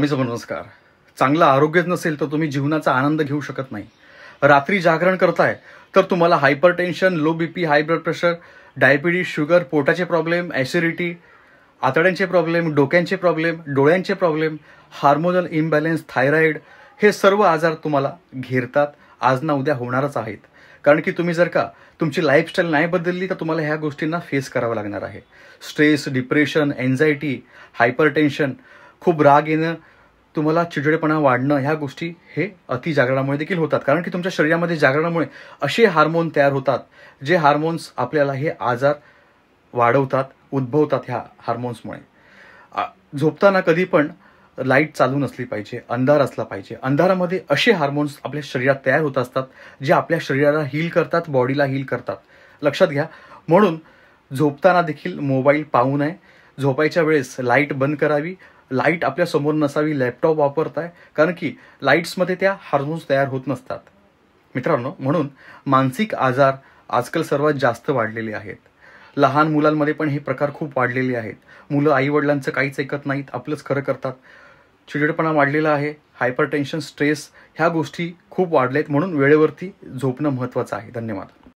स्वामीसमोर नमस्कार चांगलं आरोग्यच नसेल तर तुम्ही जीवनाचा आनंद घेऊ शकत नाही रात्री जागरण करताय तर तुम्हाला hypertension low BP high blood pressure diabetes sugar पोटाचे प्रॉब्लेम ॲसिडिटी आतड्यांचे प्रॉब्लेम डोक्यांचे प्रॉब्लेम डोळ्यांचे प्रॉब्लेम हार्मोनल इम्बॅलेन्स थायरॉईड हे सर्व आजार तुम्हाला घेरतात आज ना उद्या होणारच आहेत कारण की तुम्ही जर का तुमची लाईफस्टाईल नाही बदलली तर तुम्हाला ह्या गोष्टींना फेस करावं लागणार आहे stress depression anxiety hypertension खूप राग येणं तुम्हाला चिडडेपणा वाढणं ह्या गोष्टी हे अति अतिजागरणामुळे देखील होतात कारण की तुमच्या शरीरामध्ये जागरणामुळे असे हार्मोन तयार होतात जे हार्मोन्स आपल्याला हे आजार वाढवतात उद्भवतात ह्या हार्मोन्समुळे झोपताना कधी पण लाईट चालू नसली पाहिजे अंधार असला पाहिजे अंधारामध्ये असे हार्मोन्स आपल्या शरीरात तयार होत असतात जे आपल्या शरीराला हील करतात बॉडीला हील करतात लक्षात घ्या म्हणून झोपताना देखील मोबाईल पाहू नये झोपायच्या वेळेस लाईट बंद करावी लाईट आपल्या समोर नसावी लॅपटॉप वापरताय कारण की लाईट्समध्ये त्या हार्मोन्स तयार होत नसतात मित्रांनो म्हणून मानसिक आजार आजकाल सर्वात जास्त वाढलेले आहेत लहान मुलांमध्ये पण हे प्रकार खूप वाढलेले आहेत मुलं आईवडिलांचं काहीच ऐकत नाहीत आपलंच खरं करतात चिडचिडपणा वाढलेला आहे हायपर टेन्शन स्ट्रेस ह्या गोष्टी खूप वाढल्या आहेत म्हणून वेळेवरती झोपणं महत्त्वाचं आहे धन्यवाद